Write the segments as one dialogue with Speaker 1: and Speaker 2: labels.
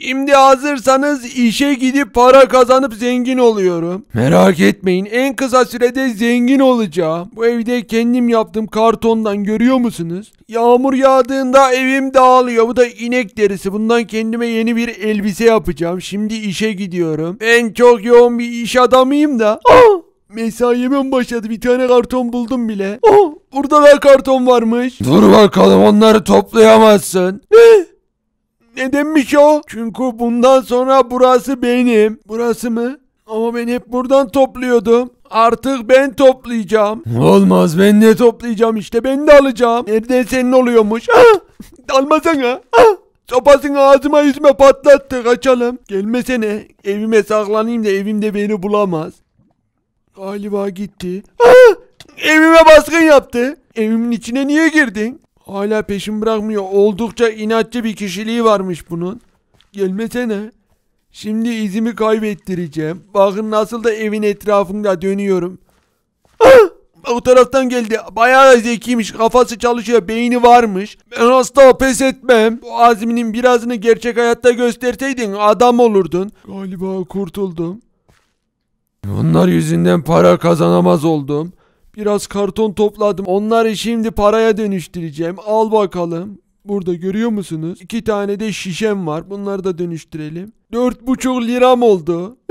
Speaker 1: Şimdi hazırsanız işe gidip para kazanıp zengin oluyorum. Merak etmeyin en kısa sürede zengin olacağım. Bu evde kendim yaptığım kartondan görüyor musunuz? Yağmur yağdığında evim dağılıyor. Bu da inek derisi. Bundan kendime yeni bir elbise yapacağım. Şimdi işe gidiyorum. Ben çok yoğun bir iş adamıyım da. Aa! Ah! Mesaiyemem başladı. Bir tane karton buldum bile. Oh, burada da karton varmış. Dur bakalım onları toplayamazsın. Ne? Nedenmiş şey o? Çünkü bundan sonra burası benim. Burası mı? Ama ben hep buradan topluyordum. Artık ben toplayacağım. Olmaz ben de toplayacağım işte ben de alacağım. Nereden senin oluyormuş? Ah! Almasana. Ah! Sopasını ağzıma yüzüme patlattı kaçalım. Gelmesene evime saklanayım da evimde beni bulamaz. Galiba gitti. Ah! Evime baskın yaptı. Evimin içine niye girdin? Hala peşin bırakmıyor. Oldukça inatçı bir kişiliği varmış bunun. Gelmesene. Şimdi izimi kaybettireceğim. Bakın nasıl da evin etrafında dönüyorum. o ah! taraftan geldi. Bayağı zekiymiş. Kafası çalışıyor. Beyni varmış. Ben asla pes etmem. Bu azminin birazını gerçek hayatta gösterseydin adam olurdun. Galiba kurtuldum. Onlar yüzünden para kazanamaz oldum. Biraz karton topladım. Onları şimdi paraya dönüştüreceğim. Al bakalım. Burada görüyor musunuz? İki tane de şişem var. Bunları da dönüştürelim. Dört buçuk liram oldu.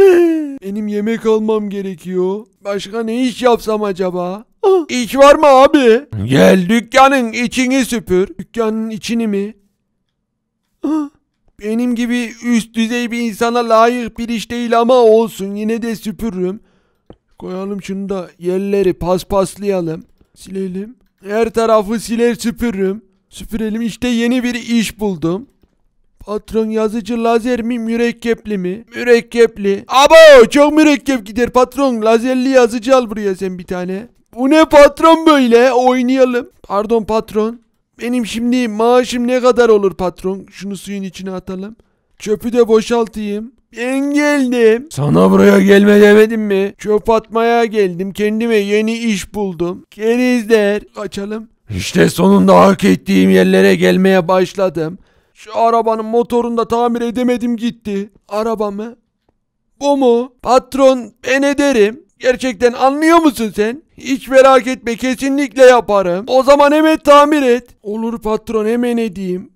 Speaker 1: Benim yemek almam gerekiyor. Başka ne iş yapsam acaba? İş var mı abi? Gel dükkanın içini süpür. Dükkanın içini mi? Benim gibi üst düzey bir insana layık bir iş değil ama olsun yine de süpürürüm. Koyalım şunu da yerleri paspaslayalım. Silelim. Her tarafı siler süpürürüm. Süpürelim işte yeni bir iş buldum. Patron yazıcı lazer mi mürekkepli mi? Mürekkepli. Abo çok mürekkep gider patron. Lazerli yazıcı al buraya sen bir tane. Bu ne patron böyle? Oynayalım. Pardon patron. Benim şimdi maaşım ne kadar olur patron? Şunu suyun içine atalım. Çöpü de boşaltayım. Ben geldim. Sana buraya gelme demedim mi? Çöp atmaya geldim. Kendime yeni iş buldum. Kerizler. Açalım. İşte sonunda hak ettiğim yerlere gelmeye başladım. Şu arabanın motorunu da tamir edemedim gitti. Arabamı? Bu mu? Patron ben ederim. Gerçekten anlıyor musun sen? Hiç merak etme kesinlikle yaparım. O zaman hemen tamir et. Olur patron hemen edeyim.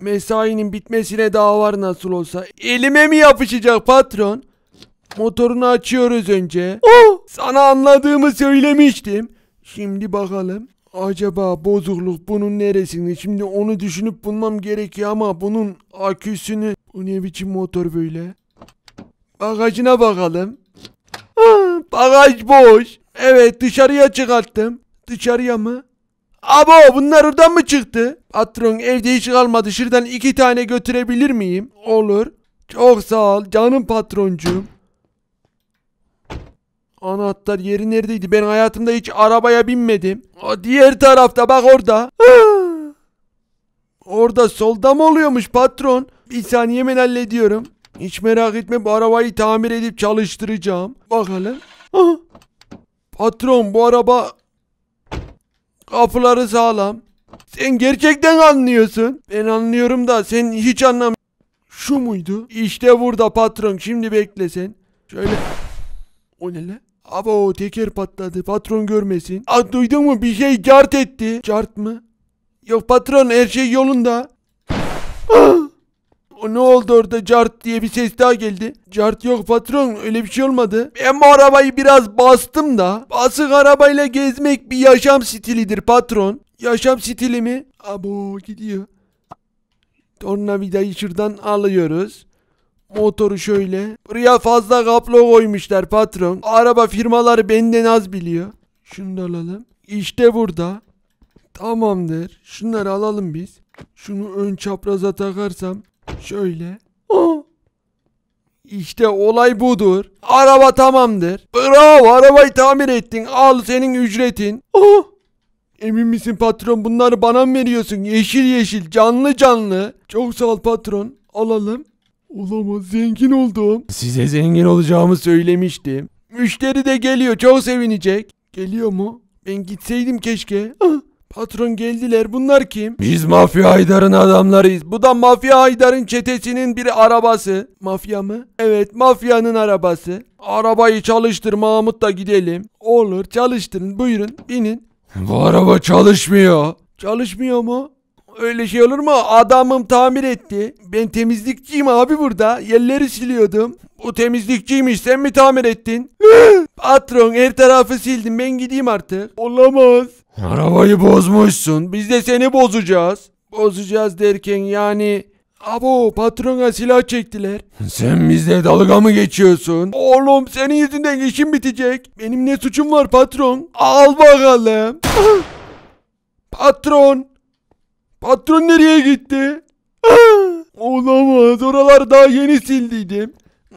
Speaker 1: Mesainin bitmesine daha var nasıl olsa. Elime mi yapışacak patron? Motorunu açıyoruz önce. Oh! Sana anladığımı söylemiştim. Şimdi bakalım. Acaba bozukluk bunun neresinde? Şimdi onu düşünüp bulmam gerekiyor ama bunun aküsünü... Bu ne biçim motor böyle? Bagajına bakalım. Ah! bagaj boş. Evet dışarıya çıkarttım. Dışarıya mı? Abo bunlar oradan mı çıktı? Patron evde hiç kalmadı. Şuradan iki tane götürebilir miyim? Olur. Çok sağ ol canım patroncuğum. Anahtar yeri neredeydi? Ben hayatımda hiç arabaya binmedim. O diğer tarafta bak orada. orada solda mı oluyormuş patron? Bir saniye hemen hallediyorum. Hiç merak etme bu arabayı tamir edip çalıştıracağım. Bakalım. Patron bu araba Kapıları sağlam. Sen gerçekten anlıyorsun. Ben anlıyorum da sen hiç anlam. Şu muydu? İşte burada patron. Şimdi bekle sen. Şöyle. O ne lan? Abo teker patladı. Patron görmesin. Aa, duydun mu? Bir şey cart etti. Cart mı? Yok patron her şey yolunda. Ah! O ne oldu orada cart diye bir ses daha geldi. Cart yok patron öyle bir şey olmadı. Ben bu arabayı biraz bastım da. Basık arabayla gezmek bir yaşam stilidir patron. Yaşam stili mi? Abo gidiyor. Tornavidayı şuradan alıyoruz. Motoru şöyle. Buraya fazla kaplo koymuşlar patron. Araba firmaları benden az biliyor. Şunu da alalım. İşte burada. Tamamdır. Şunları alalım biz. Şunu ön çapraza takarsam Şöyle. Ah! İşte olay budur. Araba tamamdır. Bravo arabayı tamir ettin. Al senin ücretin. Ah! Emin misin patron bunları bana mı veriyorsun? Yeşil yeşil canlı canlı. Çok sağ ol patron. Alalım. Olamaz zengin oldum. Size zengin olacağımı söylemiştim. Müşteri de geliyor çok sevinecek. Geliyor mu? Ben gitseydim keşke. Ah! Patron geldiler bunlar kim? Biz Mafya Haydar'ın adamlarıyız. Bu da Mafya Haydar'ın çetesinin bir arabası. Mafya mı? Evet mafyanın arabası. Arabayı çalıştır Mahmut da gidelim. Olur çalıştırın buyurun binin.
Speaker 2: Bu araba çalışmıyor.
Speaker 1: Çalışmıyor mu? Öyle şey olur mu? Adamım tamir etti. Ben temizlikçiyim abi burada. Yerleri siliyordum. Bu temizlikçiymiş sen mi tamir ettin? Patron her tarafı sildim ben gideyim artık. Olamaz.
Speaker 2: Arabayı bozmuşsun.
Speaker 1: Biz de seni bozacağız. Bozacağız derken yani... Abo patrona silah çektiler. Sen bizde dalga mı geçiyorsun? Oğlum senin yüzünden işim bitecek. Benim ne suçum var patron? Al bakalım. patron. Patron nereye gitti? Olamaz. Oralar daha yeni sildiydim.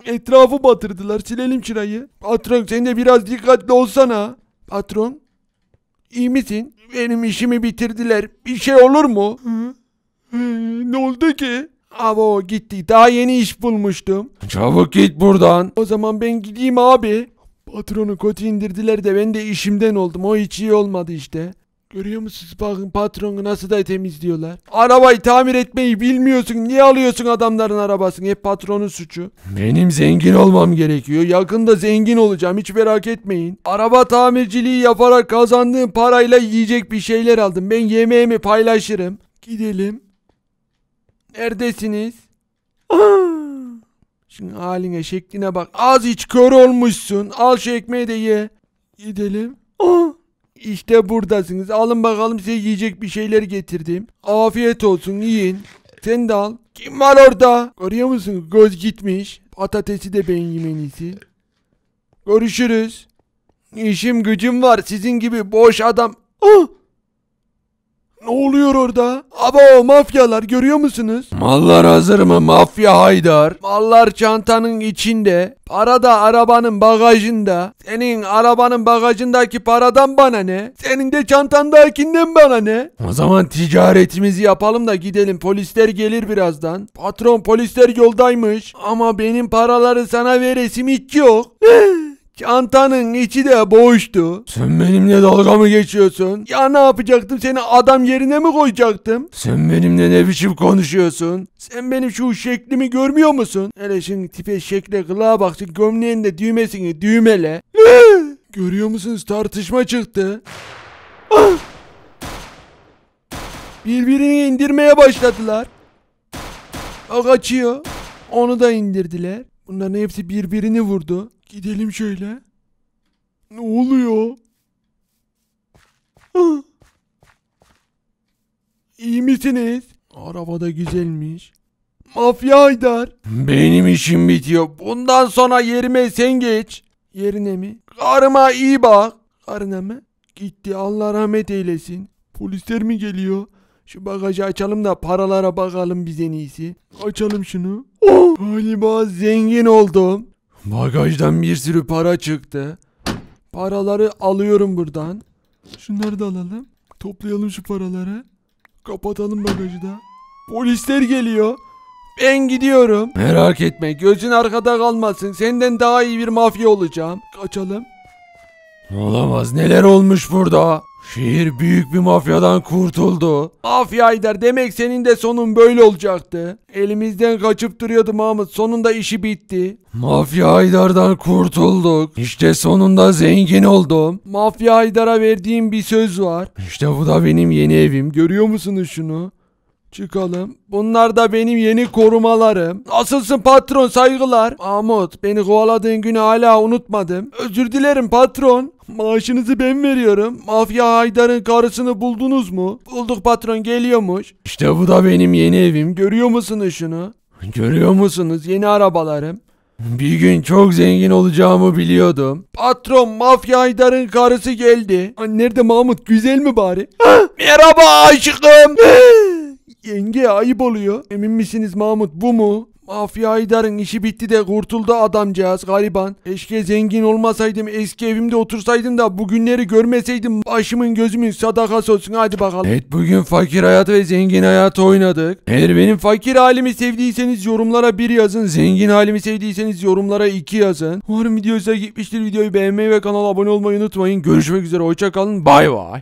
Speaker 1: Etrafı batırdılar. Silelim çırayı. Patron sen de biraz dikkatli olsana. Patron İyi misin? Benim işimi bitirdiler. Bir şey olur mu? Hı? Ee, ne oldu ki? Avo gitti. Daha yeni iş bulmuştum. Çabuk git buradan. O zaman ben gideyim abi. Patronu kötü indirdiler de ben de işimden oldum. O hiç iyi olmadı işte. Görüyor musunuz bakın patronu nasıl da temizliyorlar. Arabayı tamir etmeyi bilmiyorsun. Niye alıyorsun adamların arabasını? Hep patronun suçu. Benim zengin olmam gerekiyor. Yakında zengin olacağım. Hiç merak etmeyin. Araba tamirciliği yaparak kazandığım parayla yiyecek bir şeyler aldım. Ben yemeğimi paylaşırım. Gidelim. Neredesiniz? Ah! Şimdi haline şekline bak. Az hiç kör olmuşsun. Al şu ekmeği de ye. Gidelim. Aa! Ah! İşte buradasınız. Alın bakalım size yiyecek bir şeyler getirdim. Afiyet olsun yiyin. Sen de al. Kim var orada? Görüyor musun? Göz gitmiş. Patatesi de ben yemenisi. Görüşürüz. İşim gücüm var. Sizin gibi boş adam. Ah! Ne oluyor orada? Ama o mafyalar görüyor musunuz? Mallar hazır mı mafya Haydar? Mallar çantanın içinde. Para da arabanın bagajında. Senin arabanın bagajındaki paradan bana ne? Senin de çantandakinden bana ne? O zaman ticaretimizi yapalım da gidelim. Polisler gelir birazdan. Patron polisler yoldaymış. Ama benim paraları sana veresim hiç yok. Çantanın içi de boştu. Sen benimle dalga mı geçiyorsun? Ya ne yapacaktım seni adam yerine mi koyacaktım? Sen benimle ne biçim konuşuyorsun? Sen benim şu şeklimi görmüyor musun? Hele şimdi tipe şekle kılığa baksın gömleğin de düğmesini düğmele. Görüyor musunuz tartışma çıktı. Birbirini indirmeye başladılar. O kaçıyor. Onu da indirdiler. Bunların hepsi birbirini vurdu. Gidelim şöyle. Ne oluyor? İyi misiniz? Arabada güzelmiş. Mafya Haydar. Benim işim bitiyor. Bundan sonra yerime sen geç. Yerine mi? Karıma iyi bak. Karına mı? Gitti Allah rahmet eylesin. Polisler mi geliyor? Şu bagajı açalım da paralara bakalım biz en iyisi. Açalım şunu. Oh! Galiba zengin oldum.
Speaker 2: Bagajdan bir
Speaker 1: sürü para çıktı. Paraları alıyorum buradan. Şunları da alalım. Toplayalım şu paraları. Kapatalım bagajı da. Polisler geliyor. Ben gidiyorum. Merak etme gözün arkada kalmasın. Senden daha iyi bir mafya olacağım. Kaçalım. Olamaz neler olmuş burada. Şehir büyük bir mafyadan kurtuldu. Mafya Yayder demek senin de sonun böyle olacaktı. Elimizden kaçıp duruyordu Mahmut sonunda işi bitti. Mafya Haydar'dan kurtulduk. İşte sonunda zengin oldum. Mafya Haydar'a verdiğim bir söz var. İşte bu da benim yeni evim. Görüyor musunuz şunu? Çıkalım. Bunlar da benim yeni korumalarım. Nasılsın patron saygılar. Mahmut beni kovaladığın günü hala unutmadım. Özür dilerim patron. Maaşınızı ben veriyorum. Mafya Haydar'ın karısını buldunuz mu? Bulduk patron geliyormuş. İşte bu da benim yeni evim. Görüyor musunuz şunu? Görüyor musunuz yeni arabalarım? Bir gün çok zengin olacağımı biliyordum. Patron Mafya Haydar'ın karısı geldi. nerede Mahmut güzel mi bari? Ah, merhaba aşkım. Ah, yenge ayıp oluyor. Emin misiniz Mahmut bu mu? Mafya Haydar'ın işi bitti de kurtuldu adamcağız gariban. Keşke zengin olmasaydım eski evimde otursaydım da bugünleri görmeseydim başımın gözümün sadakası olsun hadi bakalım. Evet bugün fakir hayatı ve zengin hayatı oynadık. Eğer benim fakir halimi sevdiyseniz yorumlara bir yazın. Zengin halimi sevdiyseniz yorumlara iki yazın. Umarım video size gitmiştir. Videoyu beğenmeyi ve kanala abone olmayı unutmayın. Görüşmek üzere hoşçakalın bay bay.